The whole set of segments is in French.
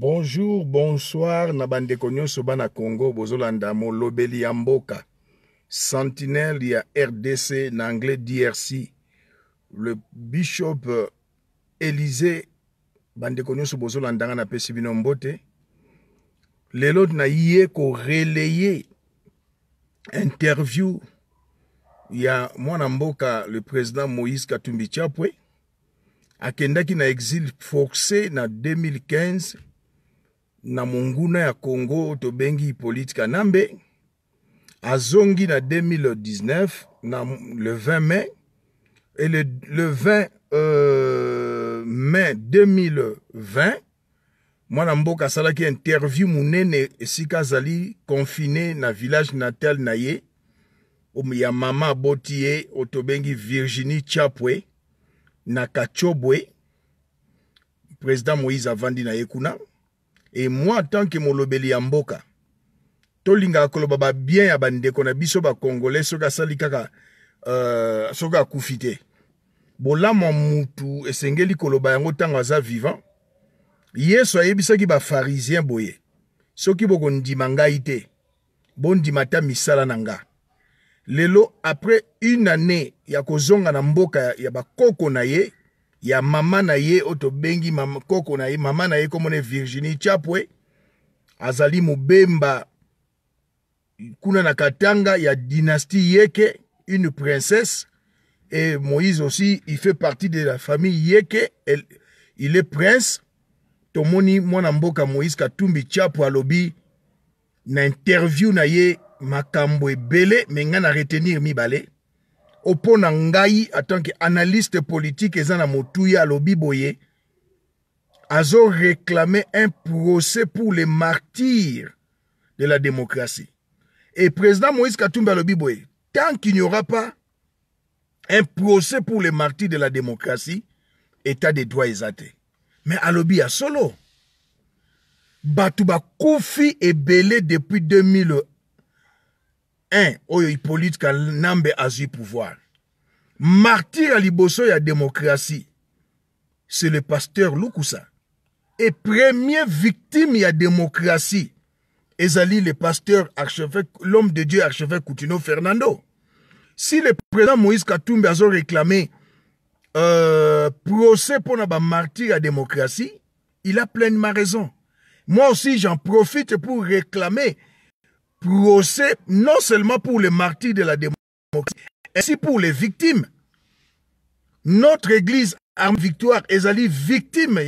bonjour bonsoir na bandeko nyonso bana congo bozolanda molobeli ya mboka sentinelle ya rdc na anglais drc le bishop élysée bandeko nyonso bozolandanga napesi bino mbote lelo naye koreleye interview ya mwana mboka le président moïse katumbi chapwe akendaki na exil forcé na 2015 na monguna ya congo tobengi hippolyte kanambe azongi na 2019 na le 20 mai et le, le 20 euh, mai 2020 mwana mboka asalaki interview monene esika azali confine na village natal na ye ya mama aboti ye oyo tobengi virginie chapwe na kachobwe président moïse avandi na ye kuna e moi tanke molobeli ya mboka tolingaka koloba babien ya bandeko na biso bakongolais soki asali kaka uh, soki akufi te bolamu ya mutu esengeli koloba yango ntango aza vivant yesu ayebisaki bafarisien boye soki bokondima ngai te bondima ata misala na nga lelo apres une année ya kozonga na mboka ya bakoko na ye ya mama na ye oyo tobengi koko na ye mama na ye komona virginie chapwe azali mobemba kuna na katanga ya dynastie yeke une princesse et moïse aussi il fait partie de la famille yeke elle, il est prince tomoni mwana mboka moïse katumbi chapo alobi na interview na ye makambo ebele me ngai na retenir mibale opona ngai en tant qu'analyste politique eza motuya boye un procès pour les martyrs de la démocratie. Et président Moïse Katumba tant qu'il n'y aura pas un procès pour les martyrs de la démocratie, état des droits atteint. Mais alobi a solo. coufi et Belé, depuis 2001 1 oyo hippolyte kanambe pouvoir martyr à liboso ya démocratie c'est le pasteur lukusa et première victime ya démocratie ezali le pasteur l'homme de dieu archevêque coutinho fernando si le président moïse a réclamé euh, procès pour martyr martyr à démocratie il a pleinement raison moi aussi j'en profite pour réclamer procès non seulement pour les martyrs de la démocratie, ainsi pour les victimes. Notre église en Victoire ezali victime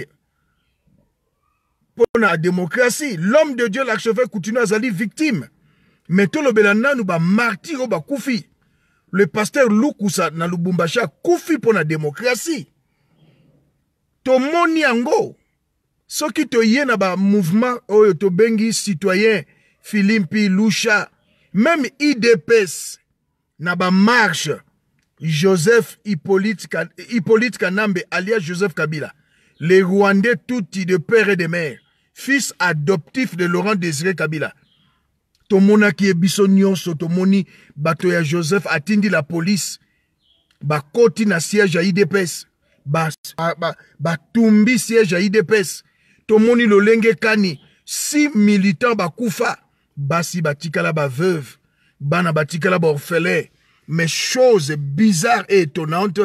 pour la démocratie. L'homme de Dieu l'archevêque à être victime. Mais tout le belana nous ba martyr ba koufi. Le pasteur Lukusa na Lubumbashi koufi pour la démocratie. To moni Ce qui te yé na bah, mouvement oyo to bengi citoyen Philippe, Loucha... même IDPS, Naba Marche, Joseph Hippolyte, Hippolyte Kanambe, alias Joseph Kabila, les Rwandais tout de père et de mère, fils adoptif de Laurent Désiré Kabila. qui est nyonso tomoni bato ya joseph atindi la police... Ba koti na siège à idps ba, ba, ba siège à idps tomoni lolenge kani militants ba Koufa basi batikala veuve, bana batikala orphelin, mais chose bizarre et étonnante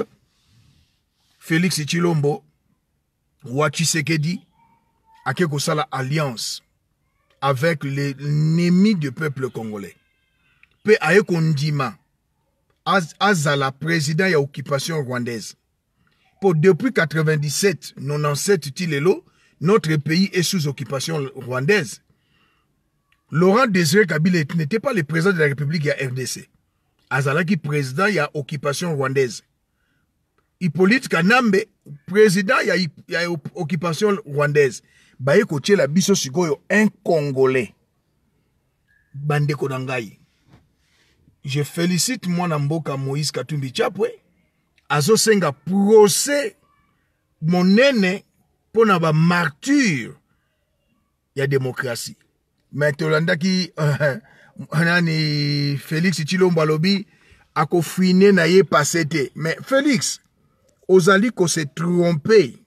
félix chilombo roi tshisekedi ake la alliance avec l'ennemi du peuple congolais Pe aye azala président de occupation rwandaise Pour depuis 97 97 tilelo, notre pays est sous occupation rwandaise Laurent Désiré Kabila n'était pas le président de la République à RDC. Azalaki président il y a occupation rwandaise. Hippolyte Kanambe président il y a occupation rwandaise. Baye kotie la biso un congolais. Bande konangai. Je félicite mon amboka Moïse Katumbi Chapwe. azosenga senga procès pour pour la martyr ya démocratie me tolandaki nani Félix a akofine na ye Mais Félix, me felix s'est trompé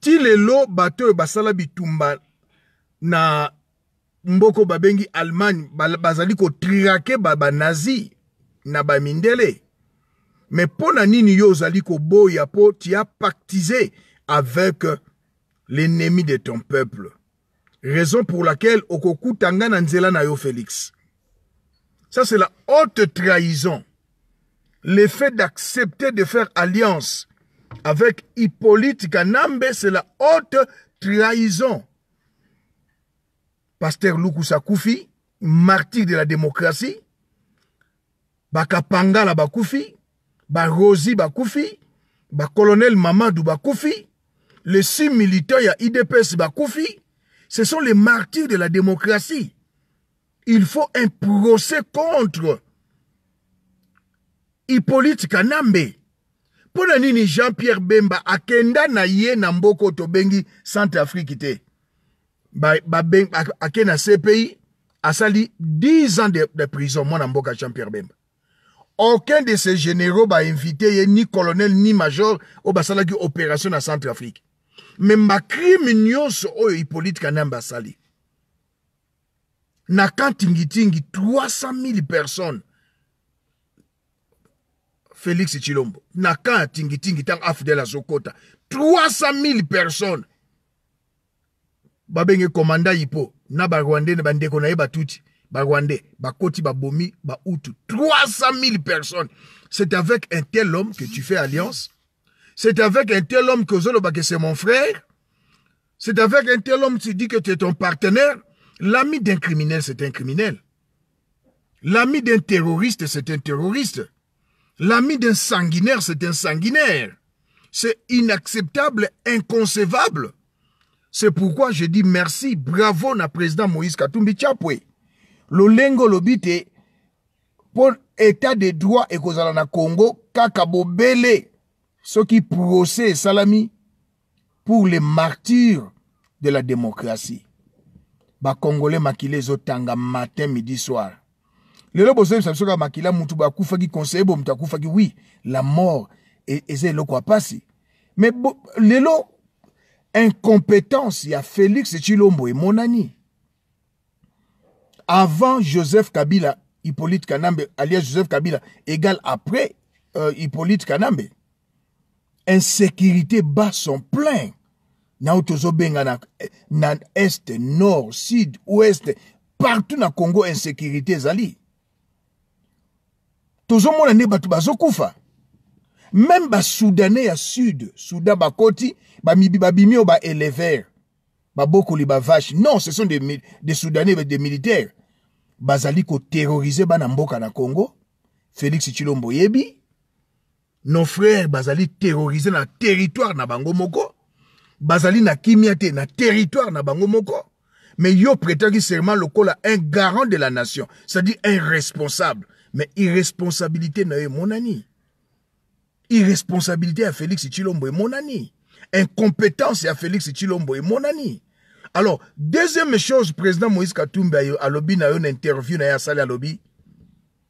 ti lelo basala bitumba na Mboko babengi allemagne bazali kotrake banazi na bamindele mais nini yo pactisé avec l'ennemi de ton peuple Raison pour laquelle Okoku na nzela Nayo Félix. Ça c'est la haute trahison. Le fait d'accepter de faire alliance avec Hippolyte Kanambe, c'est la haute trahison. Pasteur Lukusa Koufi, martyr de la démocratie, Bakapanga la Bakoufi, Barosi Bakoufi, colonel Mamadou Bakoufi, les six militaires ya IDPS Bakoufi, Ce sont les martyrs de la démocratie. Il faut un procès contre Hippolyte Kanambe. Pona nini Jean-Pierre Bemba akenda na ye na mboko tobengi Centrafrique te. Ba, ba ben, ake na CPI asali 10 ans de, de prison mwana mboka Jean-Pierre Bemba. Aucun de ces généraux ba invité ye ni colonel ni major o basalaki opération na Centrafrique. me makrime nyonso oyo hippolyte kanambe asali na kan tingitingi 300000 personnes félix chilombo na kan ya tingitingi ntango afdel azokɔta 300000 personnes babenge komanda yipo na barwandais na bandeko na ye batuti barwandais bakoti babomi bautu 300000 personnes c'est avec un tel homme que tu fais alliance c'est avec un tel homme que c'est mon frère, c'est avec un tel homme que tu dis que tu es ton partenaire. L'ami d'un criminel, c'est un criminel. L'ami d'un terroriste, c'est un terroriste. L'ami d'un sanguinaire, c'est un sanguinaire. C'est inacceptable, inconcevable. C'est pourquoi je dis merci, bravo na président Moïse Katumbi Tchapwe. lingo lobite pour état de droit et à la Congo kaka belé ce qui procède, Salami pour les martyrs de la démocratie. Ba Congolais makile Tanga matin, midi, soir. Le ça que makila mutu bakufaki conseil bo Koufagi, oui la mort eza eloko ya Mais le lelo incompétence ya félix chilombo Monani. avant joseph kabila hippolyte kanambe alias joseph kabila égale après euh, hippolyte kanambe insécurité bas son plein na tozobenga na, na est nord sud ouest partout na congo insécurité zali. ezali tozomona nde bato kufa. même Soudanais ya sud soudan bakoti ba élever, ba bokoli ba vache. non ce sont des, des soudanais des militaires bazali ba na mboka na congo félix chilombo yebi nos frères bazali dans le territoire na bango moko bazali na kimia dans na territoire na bango moko mais yo prétendu serment lokola un garant de la nation c'est-à-dire un responsable mais irresponsabilité na mon ami, irresponsabilité à Félix Chilombo et monani incompétence à Félix Chilombo et ami. alors deuxième chose président Moïse Katumbi à na yo une interview na ya à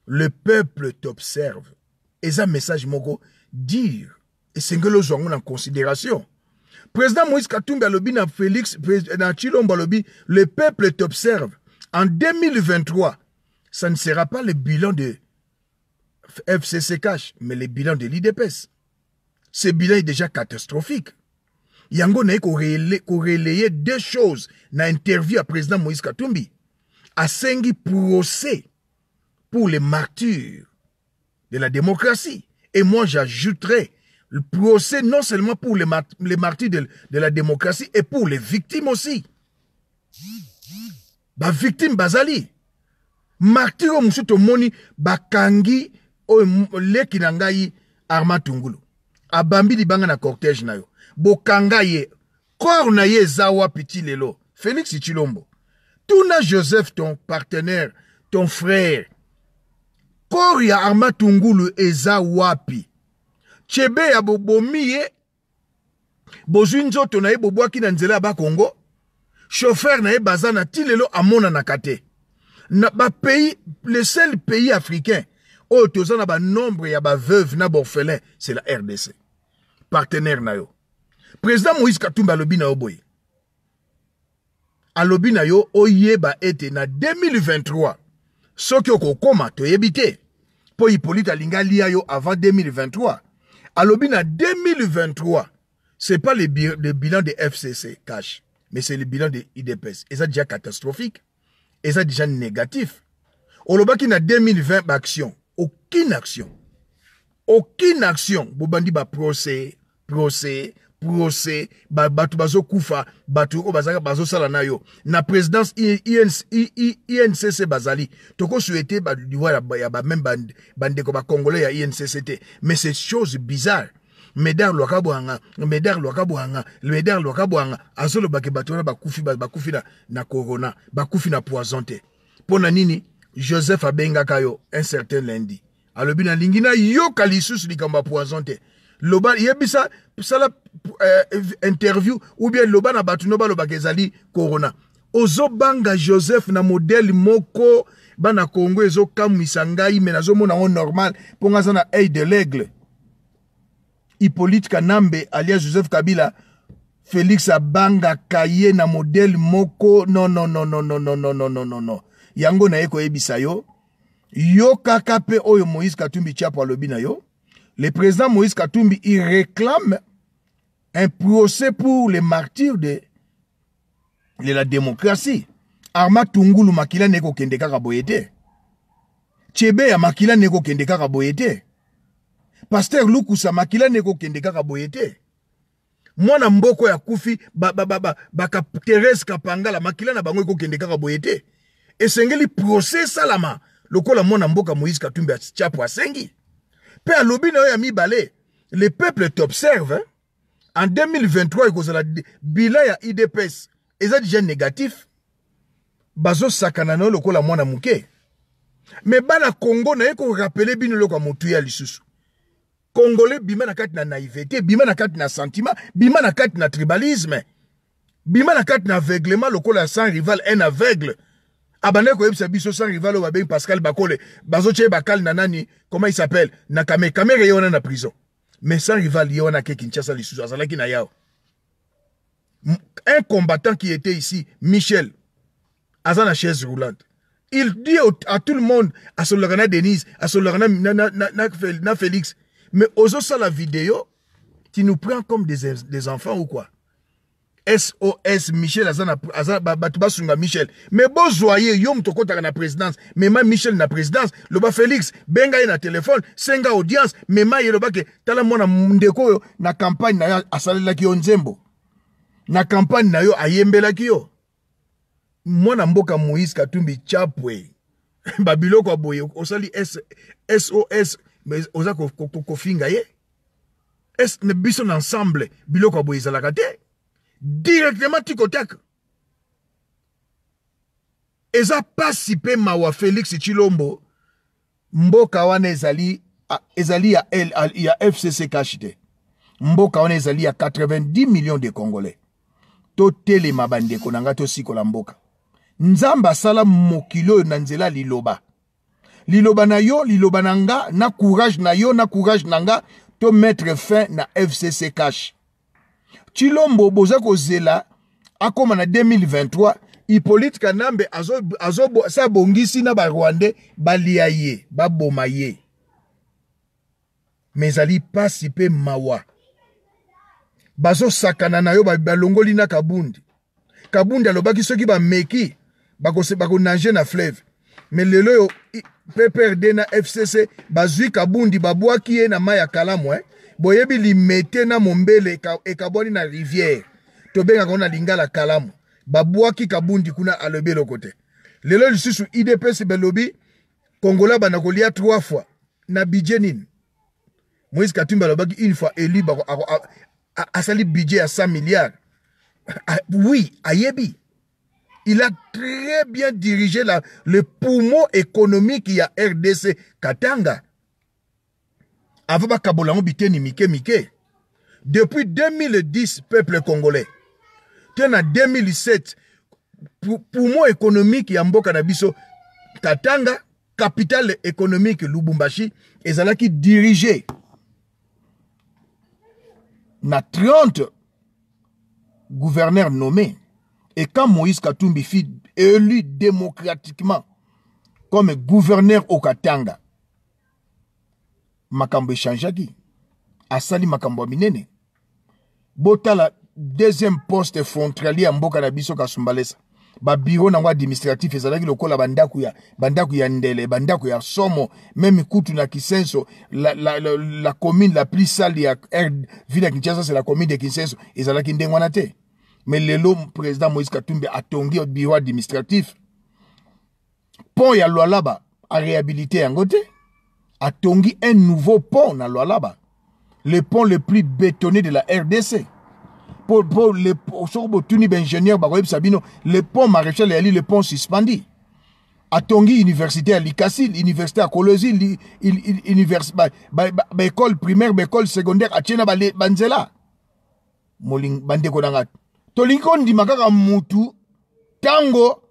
le peuple t'observe ça, message moko dire Et c'est yango en considération président moïse katumbi alobi na félix chilombo le peuple t'observe en 2023 ça ne sera pas le bilan de FCC Cash, mais le bilan de l'IDPS. Ce bilan est déjà catastrophique. Yango n'a a deux choses na interview à président Moïse Katumbi. Asengi procès pour les martyrs de la démocratie. Et moi, j'ajouterai le procès non seulement pour les, martyrs de, la démocratie, et pour les victimes aussi. Ba victime bazali. Martyr au tomoni, bakangi, leki nangayi, arma tungulu. Abambi di banga na cortège na yo. Bokangaye, kor na ye zawa piti lelo. Félix Ichilombo. Touna Joseph, ton partenaire, ton frère, kor ya armat ngulu eza wapi chebe ya bobomi ye bozwi nzoto na ye bobwaki na nzela ya bakongo shofer na ye baza na ti lelo amonanaka te na bapays le seul pays africain oyo toza na banombre ya baveuve na borfelin c'est la rdc partenaire na yo président moïse katumba alobi na yo boye alobi na yo oyeba ete na 2023 soki okokóma toyebi te mpo hippolyte alingi alia yo avant 2023 alobi na 2023 c'est pas le, le bilan de fcc cash mais c'est le bilan de idps eza déjà catastrophique eza déjà négatif olobaki na 2020 baaction aucune action aucune action bobandi baprocès procès procès bato bazokufa bato oyo bazalaka bazosala na yo na présidence incc bazali tokosuete baliwa ya bameme bandeko bacongolais ya incc te mais c'est chose bizarre medar lwaka bwanga medar lwaka bwanga medar lwaka bwanga azolobake bato wana bakufi bakufi na, na corona bakufi na poison te mpona nini joseph abengaka yo un certain lundi alobi nalingi nayoka lisusu likambo ya poison te loba yebisa sala eh, interview ou bien loba na bato no balobaka ezali corona ozobanga joseph na modele moko bana congo ezokamwisa ngai me nazomona yango normal mpo nga aza na œil de l'aigle hippolyte kanambe alias joseph kabila félix abangaka ye na modele moko nonnnnnnnnnnnnn yango naye koyebisa yo yo kaka mpe oyo moïse katumbi tiapo alobi na yo le président Moïse Katumbi, il réclame un procès pour les martyrs de, de la démocratie. Arma Tungulu makila neko kende kaka boyete. Chebe ya makila neko kende kaka boyete. Pasteur Lukusa makila neko kende kaka boyete. mwana mboko ya kufi baka terese kapangala makila na bango ekokende kaka boye te esengeli prose esalama lokola mwana mboka moïse katumbi achapo asengi mpe alobi na yo le peuple t'observe hein? en 2023 ekozala bilan ya idps eza déjà négatif bazosakana Sakana yo lokola mwana moke me bana kongo naye korapele bino eloko ya motuya lisusu congolais bima na kati na naïveté bima na kati na sentiment bima na kati na tribalisme bima na kati na aveuglement lokola ya sans rival un aveugle Abane koyebisa biso sans rival ou babengi pascal bakole Bazoche Bakal nanani comment il s'appelle Nakame kamere na prison mais sans rival ye wana ake kinshasa lisusu azalaki na yao un combattant qui était ici michel aza la chaise roulante il dit à tout le monde à na denise à na, na, na, na, na félix mais la vidéo, tu nous prends comme des enfants ou quoi sos michel bato basunga michel me bozwa ye yo moto okotaka na présidence mema michel na présidence loba félix benga ye na telefone senga audience mema ye lobake tala mwana ndeko oyo na campagne na yo asalelaki yo nzembo na campagne na yo ayembelaki yo mwana mboka moïse katumbi chapwe babiloko ya boye osali sos oza kofinga ye biso na ensemble biloko ya boye ezalaka te directement tikotaka eza pasi mpe mawa félix chilombo mboka wana ezali, ezali ya, L, ya fcc cash te mboka wana ezali ya 90 millions de congolais totelema bandeko na ngai tosikola mboka nzambe asala mokili oyo na nzela liloba liloba na yo liloba na nga na courage na yo na courage na nga tometre fin na fcc cash ti lombo boza kozela akóma na 2023 hippolyte kanambe se abongisi na barwandais balia ye baboma ye me ezali pasi mpe mawa bazosakana na yo balongoli na kabundi kabundi alobaki soki bameki bakonange na fleuve me lelo oyo pprd na fcc bazwi kabundi babwaki ye na mai ya kalamu eh? boyebi limete na mombele ekabwani na rivière tobengaka ngo na lingala kalamu babwaki kabundi kuna alobi eloko te lelo lisusu idps belobi kongola bana kolia trois fois na budget nini moïse katumbi alobaki une fois élu asali budget ya 100 milliards oui ayebi il a très bien dirigé la, le poumon économique ya rdc katanga Avant que mike mike depuis 2010 peuple congolais te 2007 poumon économique a mboka na biso katanga capitale économique lubumbashi qui dirige na 30 gouverneurs nommés et quand Moïse Katumbi est élu démocratiquement comme gouverneur au Katanga makambo echangeaki asali makambo ya minene botala deuxième poste frontalier ya mboka na biso kasumbalesa babiro nango administratif ezalaki lokola bandako ya, bandako ya ndele bandako ya somo meme kutu na kisenso la, la, la, la commune la plus sale ya er, ville ya kinshasa c'est la commune de kinsenso ezalaki ndenge wana te mais lelo président moïse katumbi atongi biro administratif pont ya lwalaba aréhabilite yango te Atongi Tongi un nouveau pont dans Le pont le plus bétonné de la RDC. Pour, pour le ben ingénieur bah, Sabino, le pont maréchal et le pont suspendu. À Tongi, université à Likassil, université à Kolosi, bah, bah, école primaire, école secondaire, à Tchena Banzela. Moling Bandeko Dangat. Tolinko Ndimakaka mutu Tango,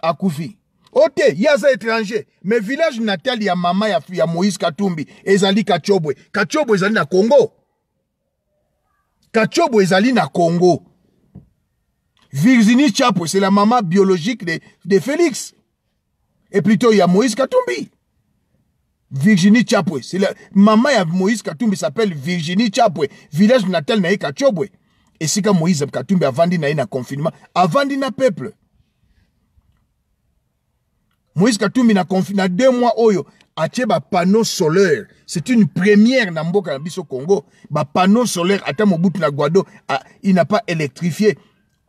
Akufi a ça étranger Mais village natal y ya mama y a moïse katumbi ezali kachobwe kachobwe ezali na congo kachobwe ezali na congo virginie chapo c'est la maman biologique de, de félix et plutôt y a moïse katumbi Virginie Chapwe. C'est la maman a Moïse Katumbi s'appelle Virginie Chapwe. Village natal na Kachobwe. Et si comme Moïse Katumbi avant na ye na confinement, avant na peuple. moïse katumbi na, na deux mois oyo atie bapanneau solaire c'est une première na mboka na biso congo bapanneau solaire ata mobutu na guado il n'a pas électrifié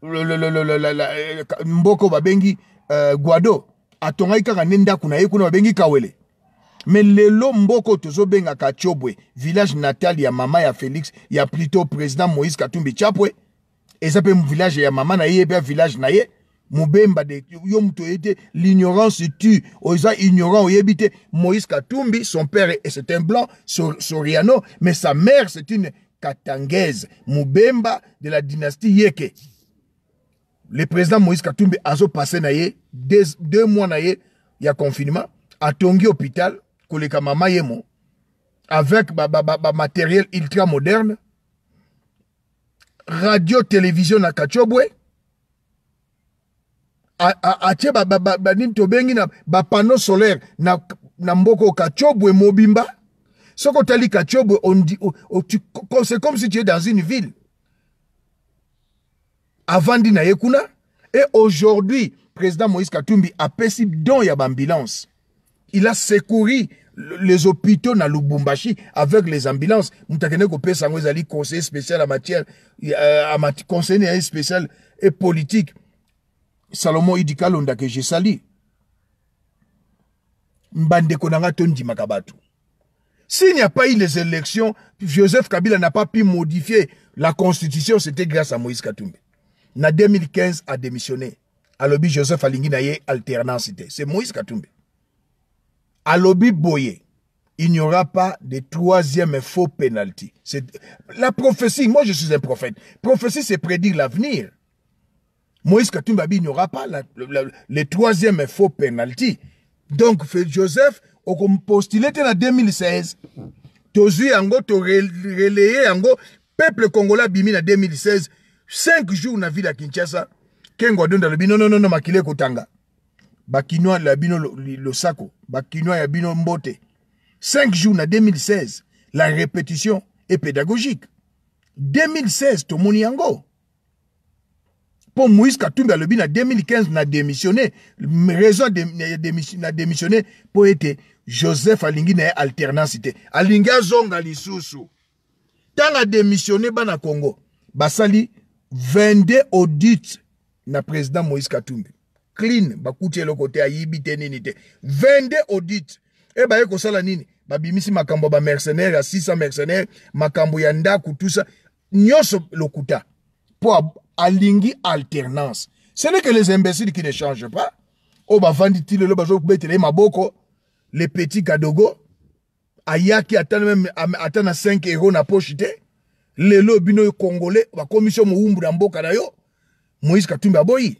euh, mboka oyo babengi euh, guado atongaki kaka nde ndako na ye kuna babengi kawele me lelo mboka oyo tozobengaka tiobwe village natal ya mama ya félix ya pluto président moïse katumbi tiapwe eza mpe village ya mama na ye pe village na ye Mubemba, de yo l'ignorance tue oza ignorant oyebite Moïse Katumbi son père c'est un blanc Soriano mais sa mère c'est une katangaise Mubemba de la dynastie Yeke le président Moïse Katumbi azo passé na ye deux, mois na ye ya confinement atongi hôpital koleka mama yemo avec ba, matériel ultra moderne radio télévision na Kachobwe atie banini tobengi na panneau solaire na, na mboko kachobwe mobimba soki on ondi. c'est comme si tu es dans une ville avant na yekuna et aujourd'hui président moïse katumbi apesi don ya ambulance il a secouru les hôpitaux na lubumbashi avec les ambulances moto akende pesa yango ezali conseiller spécial en matière euh, conseiller spécial et politique Salomon idika que que sali, sali. na konanga tondi s'il n'y a pas eu les élections joseph kabila n'a pas pu modifier la constitution c'était grâce à moïse katumbi na 2015 a démissionné alobi joseph alingi na alternance c'est moïse katumbi alobi boye il n'y aura pas de troisième faux penalty. La prophétie, moi je suis un prophète. Prophétie, c'est prédire l'avenir. Moïse Katumba n'y aura pas la, le troisième faux penalty. Donc, Joseph, on postulait en 2016. tu Ango, relayé Ango, peuple congolais bimi en 2016. Cinq jours na ville à Kinshasa. Kengo donne le bino, non, non, non, makile kotanga. Bakinoa la bino lo sako. Bakinoa ya bino mbote. Cinq jours na 2016. La répétition est pédagogique. 2016, tomoni yango. Pour moïse katumbi bien en 2015 na démissionné raison na démissionné pour être joseph alingi na ye alternance te alingi azonga lisusu démissionné dans bana congo basali 22 audit na président moïse katumbi clean ba eloko te a yibite nini te 22 audit eh, e yeko kosala nini bimisi makambo ba mercenaire, si 600 mercenaire makambo ya tout ça nyoso lokuta pour alingi alternance. Ce n'est que les imbéciles qui ne changent pas. Oh, bah, vendit il le bajo betele maboko, les petits kadogo, aya qui attend même, attend à 5 euros na pochité, les lobino congolais, la bah, commission moumbou na mboka na yo, Moïse Katumba boyi.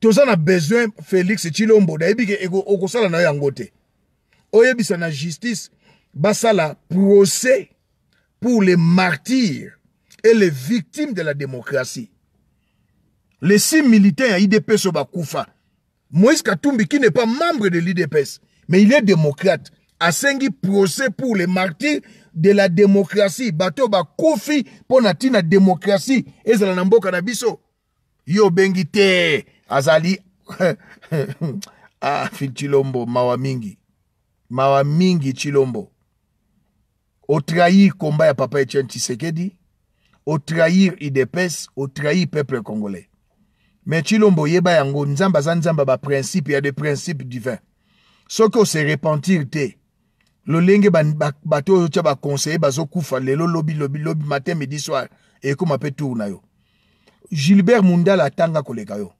Tous on a besoin, Félix Chilombo, d'ailleurs, que okosala na yangote. Oyebisa na justice, basala procès pour les martyrs et les victimes de la démocratie. Les six militants à IDPS au Bakoufa. Moïse Katumbi, qui n'est pas membre de l'IDPS, mais il est démocrate, a procès pour les martyrs de la démocratie. Bato Bakoufi, pour la démocratie, et pas biso Yo Bengite, Azali, ah, Chilombo, Mawamingi. Mawamingi Chilombo. trahir, combat à papa Etienne Tisekedi. au trahir idps au trahir peuple congolais me chilombo oyeba yango nzambe aza nzambe ya baprincipe ya de principe divin soki ose repentir te lolenge bato oyo tya bakonseye bazokufa lelo lobi lobi lobi matin midi soir ekóma mpe tour na yo gilbert mundala atanga koleka yo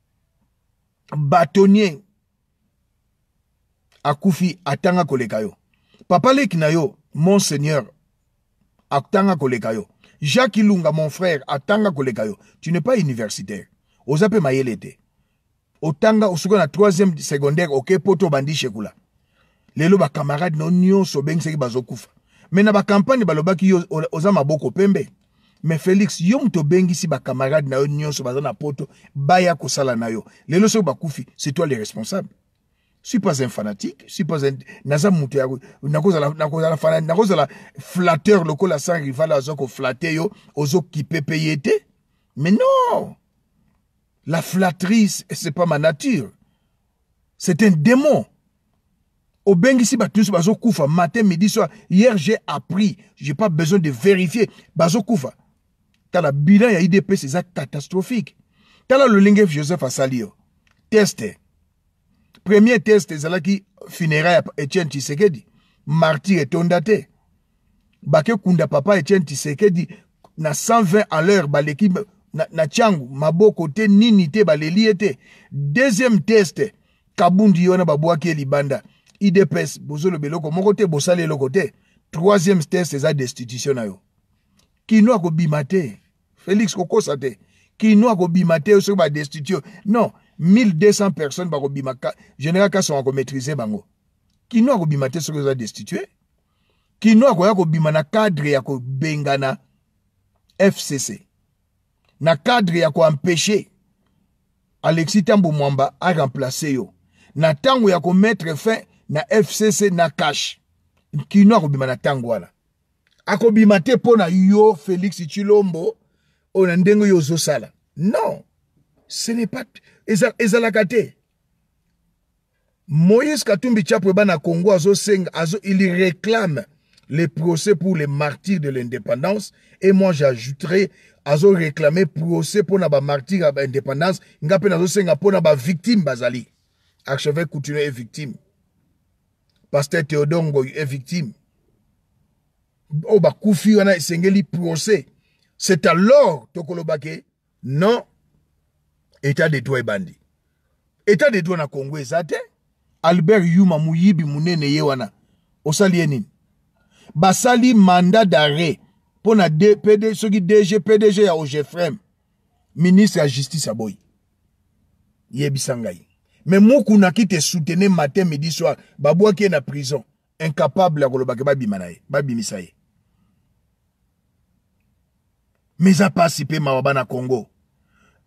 batonier akufi atanga koleka yo papa leki na yo monseigneur atanga koleka yo jacques ilunga mon frère atanga koleka yo tu n'es pas universitaire oza mpe mayele te otanga osoki na troisième secondaire oke po to obandi shekula lelo bakamarade no nyonso obengisaki bazokufa me na bakampagne balobaki yo oza maboko pembe me félix yo moto obengisi bakamarade na yo nyonso baza na poto baya kosala na yo lelo soki bakufi c'est toi le responsable Je suis pas un fanatique, je suis pas un naza mutiago, nakoza la nakoza la fanatique, nakoza la flatteur loko la sang rival zoko flatter yo, ozo qui été. Mais non! La flatterie, c'est pas ma nature. C'est un démon. Au bengisi batus bazo koufa, matin, midi, soir. Hier, j'ai appris. J'ai pas besoin de vérifier. Bazo koufa. T'as la bilan, y'a IDP, c'est catastrophique. T'as la le Joseph salio. Teste. premier test ezalaki funéraire etienne tshisekedi martyr etonda te bakekunda papa etienne tshisekedi na 120 à l'heure baleki na, na tiangu maboko te nini te baleli ye te deuxième test kabundi wana babwaki ye libanda idps bozoloba eloko moko te bosala eloko te troisième test eza destitution na yo kino akobima te félix kokosa te kino akobima te soki badestitution non 1200 personnes bakobima général kason akomaîtrise bango kino akobima te soki oza destitué kino akoya kobima na cadre ya kobengana fcc na cadre ya koampeshe alexi tambo mwamba aremplace yo na ntango ya komettre fin na fcc na cash kino akobima na ntango wana akobima te mpo na yo félix chilombo oyo na ndenge oyo ozosala non ce n'est pas la te moïse katumbi tiapo na congo seng, azo il réclame les procès pour les martyrs de l'indépendance et moi j'ajouterai azo réclamer procès pour na martyrs de l'indépendance nga a nazosenga pour na victime bazali archevêque Koutune est victime pasteur Théodore est victime Oh, bakufi wana sengeli procès c'est alors Tokolo Bake. non etat de droit ebandi etat de droit na congo eza te albert yuma moyibi monene ye wana osali ye nini basali mandat d'arret mpo na PD, soki dg pdg ya ogefrem ministre ya justice aboyi yebisa ngai me mokunaki te soutene matin midi soir babwaki ye na prison incapable ya kolobaki babima na ye babimisa ye me eza mpasi mpe mawa bana congo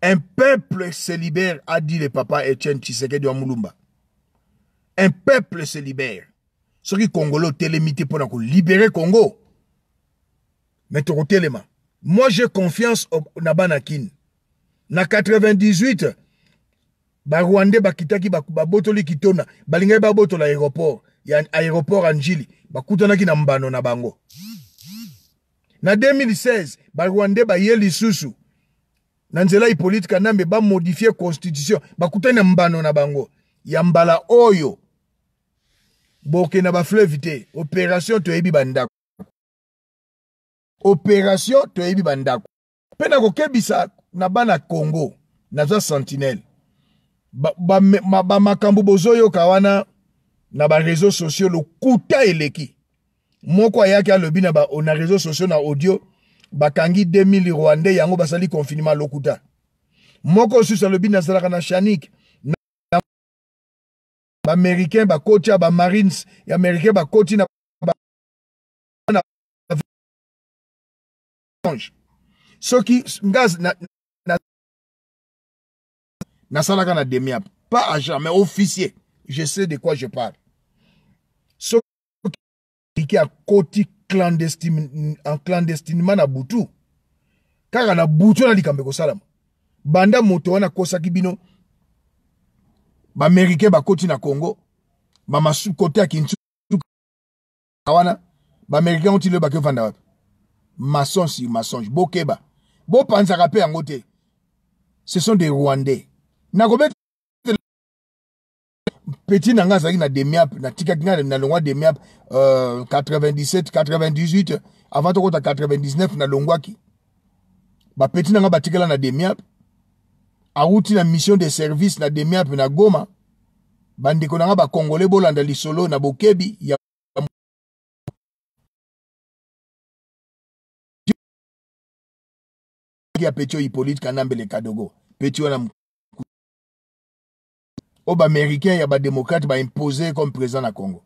Un peuple se libère, a dit le papa Etienne Tshisekedi Mulumba. Un peuple se libère. Ce qui Congolo télémité pour libérer Congo. Mais tu Moi, j'ai confiance au Nabanakin. Na 98, ba Rwandais bakitaki babotoli kitona, a babotola aéroport, ya aéroport Anjili, ki na mbano na bango. Na 2016, ba Rwandais Yeli susu. na nzela hippolyte kanambe bamodifie constitution bakutani na mbano na bango ya mbala oyo bokenda baflevi te opération toyebi bandako opération toyebi bandako mpe na kokebisa na bana congo naza sentinele bamakambo ba, ba, bozoyoka wana na bareseau sociaux lokuta eleki moko ayaki alobi na ba, na réseau sociaux na audio bakangi 2000 rwanda yango basali confinement lokuta moko osusu alobi nazalaka na shanik baaméricain bakoti ya bamarines américain bakoti na soki ngas nasalaka na demiap pas agent mais officier je sais de quoi je parle soki akoti clandestine, clandestinement na butu kaka na butu wana likambo ekosalama banda moto wana akosaki bino baamerikain bakoti na congo bamasu kote ya kinsuka wana baamerikain oti leo baki ovanda wapi mason sur masonge bokeba bopanzaka mpe yango te ce sont des rwandais nakobeta petit na nga azalaki na demiap natikaki nga na longwa demiap euh, 97 98 avant tokota 99 nalongwaki bapeti na nga batikala na demiap awuti na mission de service na demiap na goma bandeko na nga bakongole bolanda lisolo na bokebi ya ya petio hippolyte kanambele kadogo peti wana oyo baaméricain ya bademokrate baimpose comme président na congo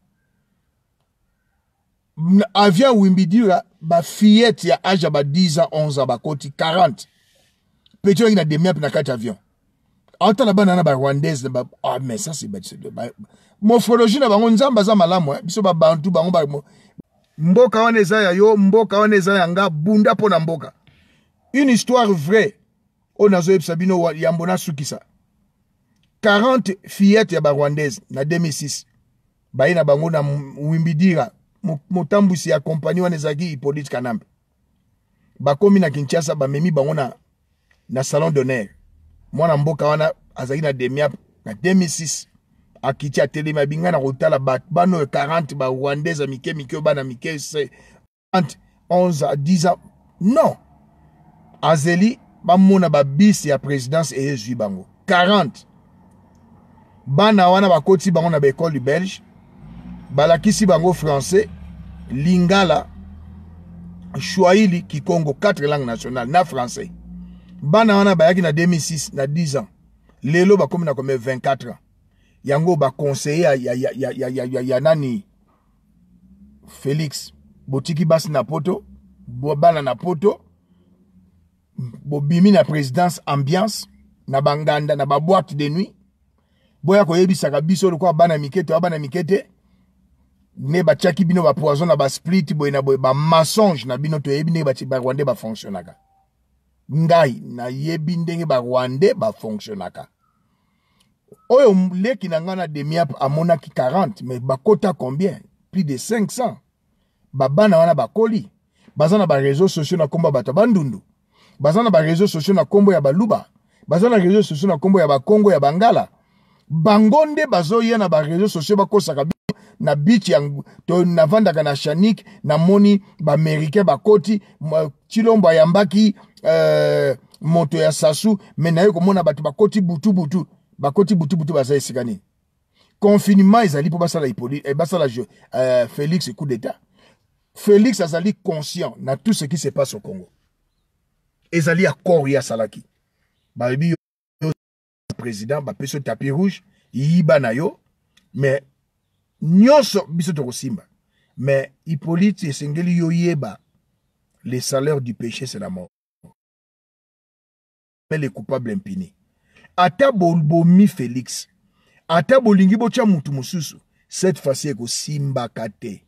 avion wimbidira bafillete ya age ya ba 10 ans 11 ans bakoti 40 petit oyoki na demi mpe na kati avion aotala bana na barwandaise ba, ah, mais ça c'est morphologie na bango nzambe aza malamu eh? biso babantu bango ba, mboka wana eza ya yo mboka wana eza yanga bunda mpo na mboka une histoire vraie oyo nazoyebisa bino yambo nasukisa 40 fillette ya barwandaise na 2006 baye na bango na wimbidira motambusi ya kompani wana ezalaki hippolyte kanambe bakomi na kinshasa bamemi bango na, na salon d'honneur mwana mboka wana azalaki na demia na 2006 akiti atelemi abinga na kotala bana oyo 40 barwandaise ya mike mike oyo bana mike 11 10 ans non azeli bamona babisi ya présidence eyezwi bango 40 bana wana bakoti bango na du belge balakisi bango français lingala shwaili kikongo quatre langues nationales na français bana wana bayaki na 2006 na 10 ans lelo bakomi na comme 24 ans yango ba ya, ya, ya, ya, ya, ya, nani félix botiki basi na poto bana na poto bobimi na présidence ambiance na banganda na boîte de nuit boya koyebisaka biso lokola bana mike to ya bana mike te ne batiaki bino bapoison na basplit boye na boye bamasonge na bino toyebi ndenge barwande bafonctionnaka ngai nayebi ndenge barwande bafonctionnaka oyo leki na ngai na demiap amonaki 40 mais bakota combien plus de 500 babana wana bakoli baza na bareseau sociaux na nkombo ya bato ya bandundu baza na bareseau sociaux na nkombo ya baluba baza na réseau sociaux na nkombo ya bakongo ya bangala ba bango nde bazoya na bareseau sociaux bakosaka bino na beach yango to navandaka na shanik namoni baaméricain bakoti tilombo ayambaki euh, moto ya sasu me naye komona bato bakoti butubutu bakoti butubutu baza esika nini confinement ezali mpo basala eh, basala euh, félix coup d'état félix azali conscient na tout ce qui se passe au congo ezali accord ye asalaki balobi président bapesi yo tapis rouge yiba na yo me nyonso biso tokosimba me hippolyte esengeli yo yeba le salaire du péché c'est la mort mais le coupable impuni ata bomi félix ata bolingi botya mutu mosusu cette fois-ci ekosimbaka te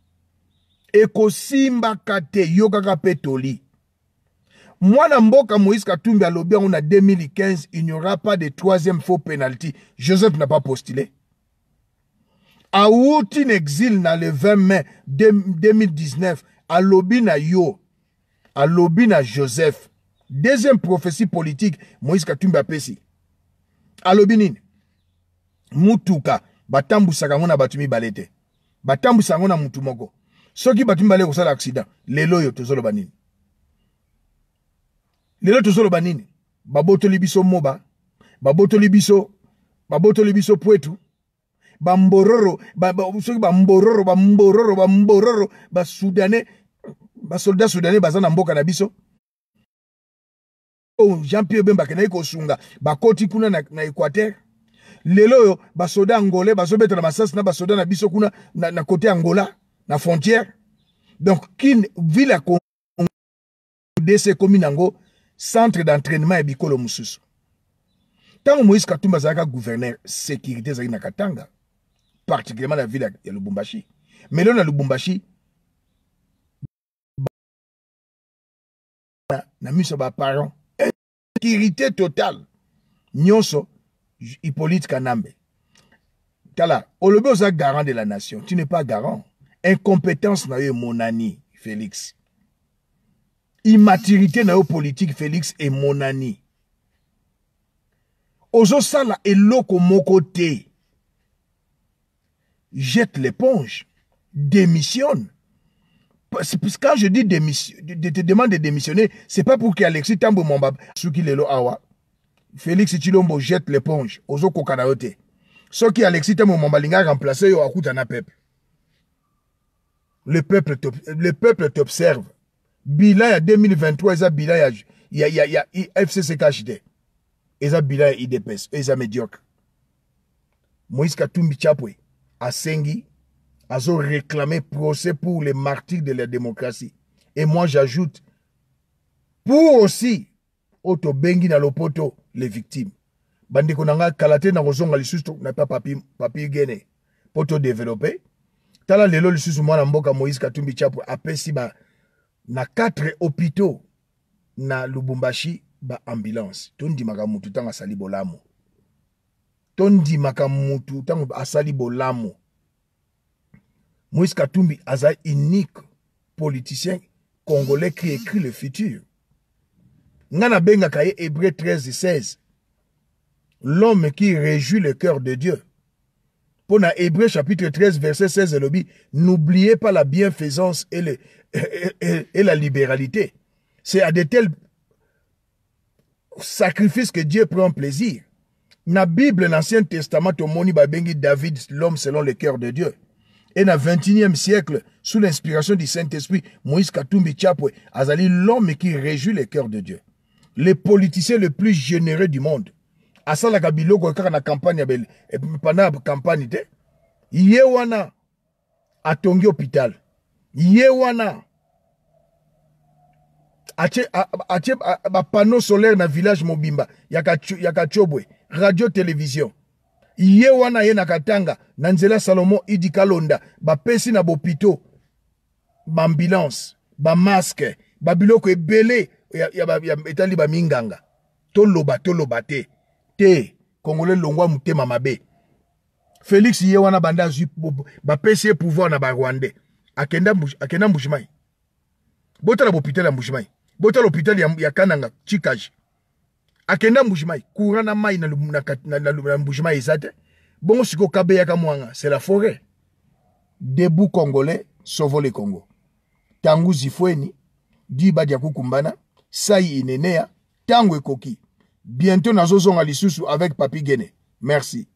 ekosimbaka te yo kaka mpe toli Moi, mwana mboka moïse katumbi alobi on a 2015 il n'y aura pas de troisième faux penalty joseph n'a pas postulé awuti exil dans le 20 mai 2019 A na yo l'objet na joseph deuxième prophétie politique moïse katumbi A alobi nini mutuka Moutouka. yango Batumi bato balete. te batambwisaka na Batumi moko soki bato mibale kosala accident lelo oyo tozoloba banin. lelo tozoloba nini babotoli biso moba babotoli biso babotoli biso pwetu bambororo soki bambororo bambororo bambororo basudane basoldat sudanais baza na mboka na biso oyo oh, jean pierre bembake nayi kosunga bakoti kuna na, na équateur lelo oyo basoda angolais bazobetana masasi na basoda na biso kuna na, na kote angola na frontière donc kine ville ya dc ekomi nango centre d'entraînement à bikolo Tant que moïse katumba azalaka gouverneur sécurité ezalaki na katanga particulièrement la ville de lubumbashi Mais là, na lubumbashi na miso ba parents, sécurité totale nyonso hippolyte kanambe tala olobi oza garant de la nation tu n'es pas garant incompétence na yo ami félix immaturité na yo politique félix emonani ozosala eloko moko te jette l'éponge démissionne quand je dis démission, de te demande de démissionner, c'est pas pour qu'Alexis Tambo Mombab, Suki Lelo Awa, Félix Chilombo jette l'éponge, Ozo Kokanaote. Ce qui Alexis Tambo Mombalinga remplacé Yo Akutana peuple. Le peuple, le peuple t'observe. bilan ya 2023 il y ya, ya, ya, ya a hd eza IDPS. il idps eza médiocre. moïse katumbi chapwe asengi azo réclamer procès pour les martyrs de la démocratie et moi j'ajoute pour aussi auto bengi na lopoto les victimes bandeko na ngai na te na kozonga na pa papi gene poto développé. tala lelo les mwana mboka moïse katumbi chapo apesi ba na quatre hôpitaux na lubumbashi ba ambulance. mutu ntango asali bolamu tondi makamu tutanga asali bolamu moïse katumbi aza unique politicien congolais qui écrit le futur ngana benga kaye hébreu 13 16 l'homme qui réjouit le cœur de dieu pour la Hébreu chapitre 13, verset 16, n'oubliez pas la bienfaisance et, et, la libéralité. C'est à de tels sacrifices que Dieu prend plaisir. la Bible, l'Ancien Testament, David, l'homme selon le cœur de Dieu. Et dans le 21e siècle, sous l'inspiration du Saint-Esprit, Moïse Katumbi Chapwe, Azali, l'homme qui réjouit le cœur de Dieu. Le politicien le plus généreux du monde. asalaka biloko kaka na campagne ya bele eh, pendant ya campagne te ye wana atongi hôpital ye wana atie bapanneau solaire na village mobimba ya katiobwe radio télévision ye wana ayenaka ntanga na nzela salomon idi kalonda bapesi na bopito baambulance bamaske babiloko ebele etali baminganga toloba toloba te te congolais longwa motema mabe félix ye wana banda azwi bapesi ye pouvoir na barwandais akenda mbushimai botala bopital ya mbushimai botala hôpital ya, ya kananga chikage akenda mbushimai courant na mai na, na, na, na, na mbushimai eza te bongo sikoyo kabeyaka mwanga c'est la forêt debout congolais sauvo le congo tangu zifweni diba dia kukumbana sai ineneya tango ekoki Bientôt, nous à l'issue avec Papi Guéné. Merci.